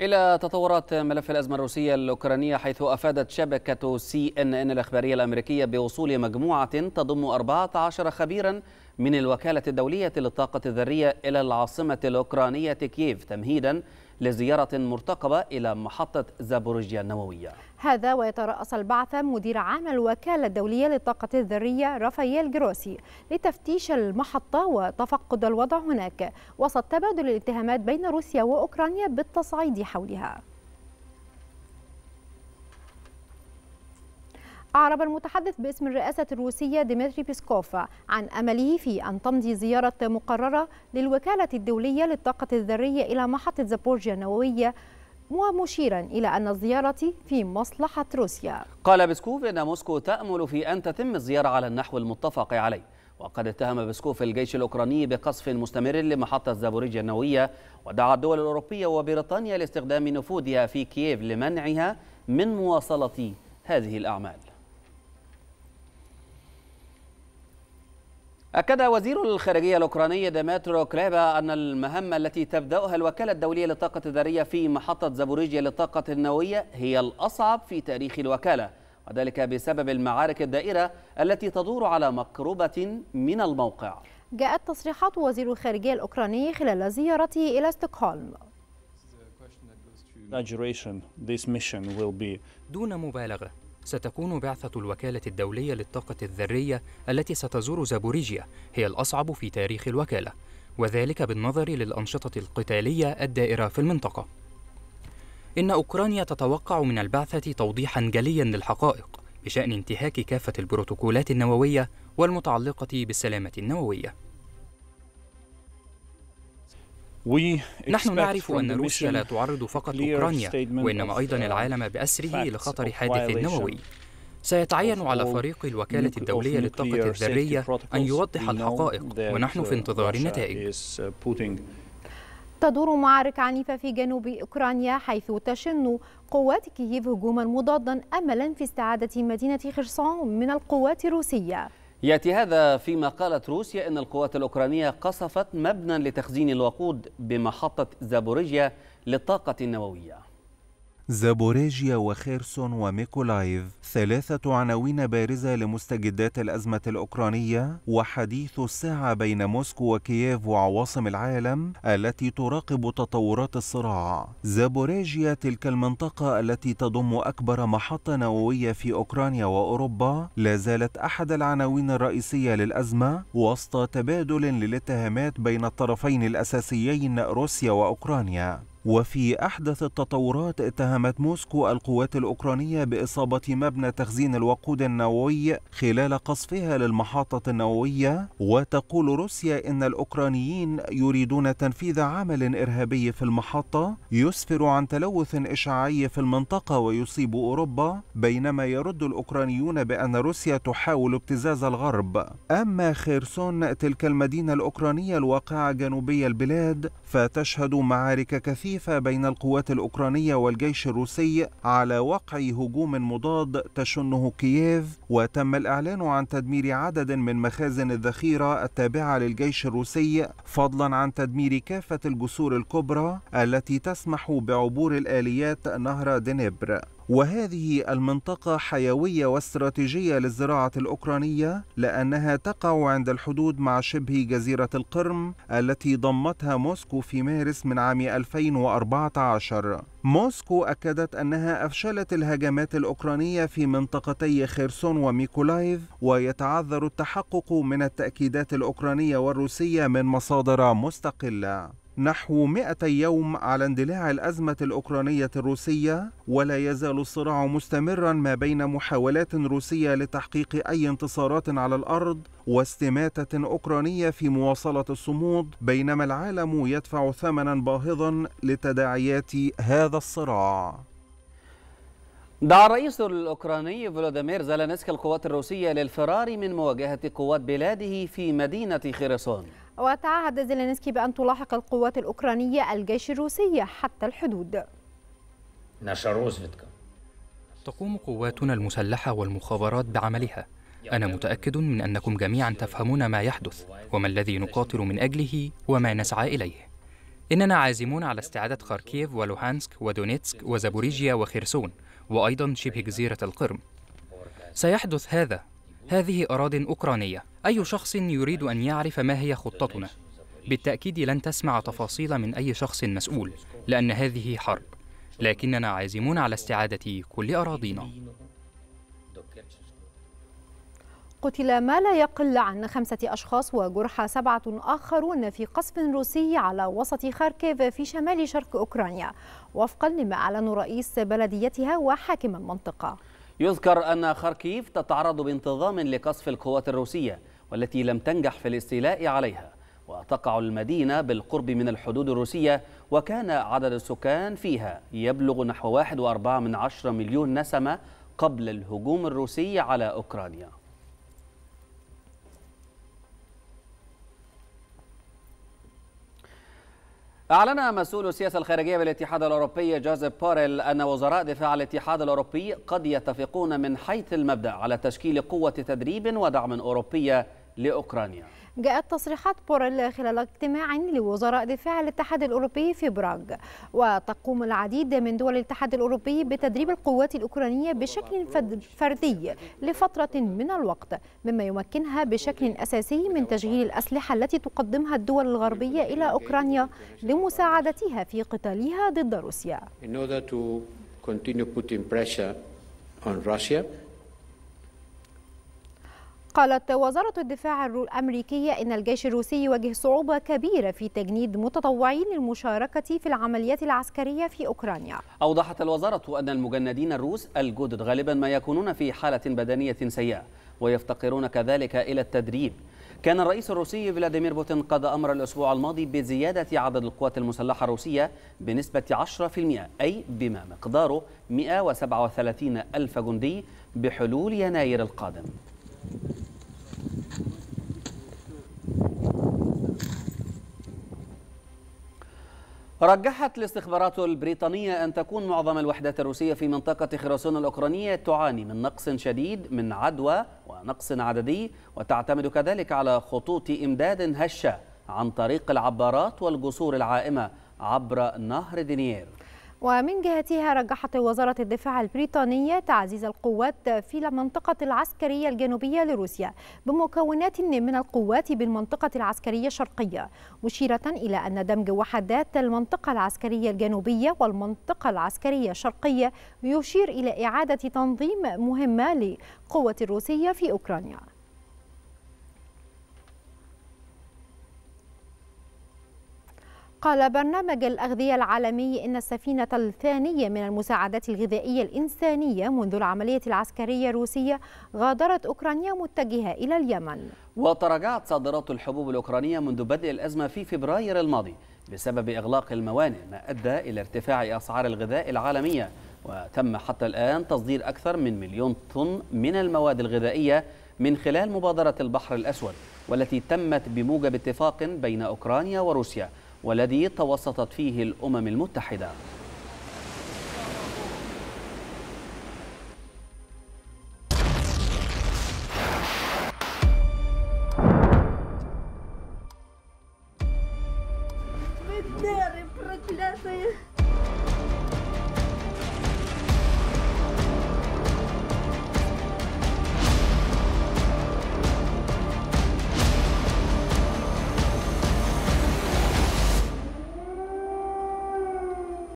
إلى تطورات ملف الأزمة الروسية الأوكرانية حيث أفادت شبكة سي إن إن الإخبارية الأمريكية بوصول مجموعة تضم 14 خبيرا من الوكالة الدولية للطاقة الذرية إلى العاصمة الأوكرانية كييف تمهيدا لزيارة مرتقبة إلى محطة زابورجيا النووية هذا ويترأس البعث مدير عام الوكالة الدولية للطاقة الذرية رافائيل جروسي لتفتيش المحطة وتفقد الوضع هناك وسط تبادل الاتهامات بين روسيا وأوكرانيا بالتصعيد حولها أعرب المتحدث باسم الرئاسة الروسية ديمتري بيسكوف عن أمله في أن تمضي زيارة مقررة للوكالة الدولية للطاقة الذرية إلى محطة زابورجيا النووية ومشيرا إلى أن الزيارة في مصلحة روسيا قال بيسكوف إن موسكو تأمل في أن تتم الزيارة على النحو المتفق عليه وقد اتهم بيسكوف الجيش الأوكراني بقصف مستمر لمحطة زابوريجيا النووية ودعا الدول الأوروبية وبريطانيا لاستخدام نفوذها في كييف لمنعها من مواصلة هذه الأعمال أكد وزير الخارجية الأوكراني ديمترو كليبا أن المهمة التي تبدأها الوكالة الدولية للطاقة الذرية في محطة زابوريجيا للطاقة النووية هي الأصعب في تاريخ الوكالة وذلك بسبب المعارك الدائرة التي تدور على مقربة من الموقع جاءت تصريحات وزير الخارجية الأوكراني خلال زيارته إلى ستوكهولم دون مبالغة ستكون بعثة الوكالة الدولية للطاقة الذرية التي ستزور زابوريجيا هي الأصعب في تاريخ الوكالة وذلك بالنظر للأنشطة القتالية الدائرة في المنطقة إن أوكرانيا تتوقع من البعثة توضيحا جليا للحقائق بشأن انتهاك كافة البروتوكولات النووية والمتعلقة بالسلامة النووية نحن نعرف أن روسيا لا تعرض فقط أوكرانيا وإنما أيضا uh, العالم بأسره لخطر حادث نووي سيتعين على فريق الوكالة الدولية للطاقة الذرية أن يوضح الحقائق ونحن في uh, انتظار النتائج uh, تدور معارك عنيفة في جنوب أوكرانيا حيث تشن قوات كييف هجوما مضادا أملا في استعادة مدينة خرسون من القوات الروسية يأتي هذا فيما قالت روسيا أن القوات الأوكرانية قصفت مبنى لتخزين الوقود بمحطة زابوريجيا للطاقة النووية زابوريجيا وخيرسون وميكولايف ثلاثة عناوين بارزة لمستجدات الأزمة الأوكرانية وحديث الساعة بين موسكو وكييف وعواصم العالم التي تراقب تطورات الصراع زابوريجيا تلك المنطقة التي تضم أكبر محطة نووية في أوكرانيا وأوروبا لا زالت أحد العناوين الرئيسية للأزمة وسط تبادل للاتهامات بين الطرفين الأساسيين روسيا وأوكرانيا وفي أحدث التطورات اتهمت موسكو القوات الأوكرانية بإصابة مبنى تخزين الوقود النووي خلال قصفها للمحطة النووية وتقول روسيا إن الأوكرانيين يريدون تنفيذ عمل إرهابي في المحطة يسفر عن تلوث إشعاعي في المنطقة ويصيب أوروبا بينما يرد الأوكرانيون بأن روسيا تحاول ابتزاز الغرب أما خيرسون تلك المدينة الأوكرانية الواقعة جنوبي البلاد فتشهد معارك كثيفة بين القوات الأوكرانية والجيش الروسي على وقع هجوم مضاد تشنه كييف وتم الإعلان عن تدمير عدد من مخازن الذخيرة التابعة للجيش الروسي فضلا عن تدمير كافة الجسور الكبرى التي تسمح بعبور الآليات نهر دنيبر وهذه المنطقة حيوية واستراتيجية للزراعة الأوكرانية لأنها تقع عند الحدود مع شبه جزيرة القرم التي ضمتها موسكو في مارس من عام 2014 موسكو أكدت أنها أفشلت الهجمات الأوكرانية في منطقتي خيرسون وميكولايف ويتعذر التحقق من التأكيدات الأوكرانية والروسية من مصادر مستقلة نحو 200 يوم على اندلاع الأزمة الأوكرانية الروسية ولا يزال الصراع مستمرا ما بين محاولات روسية لتحقيق أي انتصارات على الأرض واستماتة أوكرانية في مواصلة الصمود بينما العالم يدفع ثمنا باهظا لتداعيات هذا الصراع دعا الرئيس الأوكراني فلاديمير زلانسكي القوات الروسية للفرار من مواجهة قوات بلاده في مدينة خرسون وتعهد زلانسكي بأن تلاحق القوات الأوكرانية الجيش الروسي حتى الحدود تقوم قواتنا المسلحة والمخابرات بعملها أنا متأكد من أنكم جميعا تفهمون ما يحدث وما الذي نقاتل من أجله وما نسعى إليه إننا عازمون على استعادة خاركيف ولوهانسك ودونيتسك وزابوريجيا وخيرسون وأيضا شبه جزيرة القرم سيحدث هذا هذه أراضٍ أوكرانية أي شخص يريد أن يعرف ما هي خطتنا بالتأكيد لن تسمع تفاصيل من أي شخص مسؤول لأن هذه حرب لكننا عازمون على استعادة كل أراضينا قتل ما لا يقل عن خمسة أشخاص وجرح سبعة آخرون في قصف روسي على وسط خاركيف في شمال شرق أوكرانيا وفقا لما أعلن رئيس بلديتها وحاكم المنطقة يذكر أن خاركيف تتعرض بانتظام لقصف القوات الروسية والتي لم تنجح في الاستيلاء عليها وتقع المدينة بالقرب من الحدود الروسية وكان عدد السكان فيها يبلغ نحو 1.4 مليون نسمة قبل الهجوم الروسي على أوكرانيا أعلن مسؤول السياسة الخارجية بالاتحاد الأوروبي جوزيف بوريل أن وزراء دفاع الاتحاد الأوروبي قد يتفقون من حيث المبدأ على تشكيل قوة تدريب ودعم أوروبية لأوكرانيا جاءت تصريحات بوريل خلال اجتماع لوزراء دفاع الاتحاد الأوروبي في براغ وتقوم العديد من دول الاتحاد الأوروبي بتدريب القوات الأوكرانية بشكل فردي لفترة من الوقت مما يمكنها بشكل أساسي من تشغيل الأسلحة التي تقدمها الدول الغربية إلى أوكرانيا لمساعدتها في قتالها ضد روسيا قالت وزارة الدفاع الأمريكية إن الجيش الروسي يواجه صعوبة كبيرة في تجنيد متطوعين للمشاركة في العمليات العسكرية في أوكرانيا أوضحت الوزارة أن المجندين الروس الجدد غالبا ما يكونون في حالة بدنية سيئة ويفتقرون كذلك إلى التدريب كان الرئيس الروسي فلاديمير بوتين قد أمر الأسبوع الماضي بزيادة عدد القوات المسلحة الروسية بنسبة 10% أي بما مقداره 137 ألف جندي بحلول يناير القادم رجحت الاستخبارات البريطانية أن تكون معظم الوحدات الروسية في منطقة خراسون الأوكرانية تعاني من نقص شديد من عدوى ونقص عددي وتعتمد كذلك على خطوط إمداد هشة عن طريق العبارات والجسور العائمة عبر نهر دنيير ومن جهتها رجحت وزارة الدفاع البريطانية تعزيز القوات في المنطقة العسكرية الجنوبية لروسيا بمكونات من القوات بالمنطقة العسكرية الشرقية مشيرة إلى أن دمج وحدات المنطقة العسكرية الجنوبية والمنطقة العسكرية الشرقية يشير إلى إعادة تنظيم مهمة للقوة الروسية في أوكرانيا قال برنامج الأغذية العالمي إن السفينة الثانية من المساعدات الغذائية الإنسانية منذ العملية العسكرية الروسية غادرت أوكرانيا متجهة إلى اليمن وتراجعت صادرات الحبوب الأوكرانية منذ بدء الأزمة في فبراير الماضي بسبب إغلاق الموانئ ما أدى إلى ارتفاع أسعار الغذاء العالمية وتم حتى الآن تصدير أكثر من مليون طن من المواد الغذائية من خلال مبادرة البحر الأسود والتي تمت بموجب اتفاق بين أوكرانيا وروسيا والذي توسطت فيه الأمم المتحدة Бедеры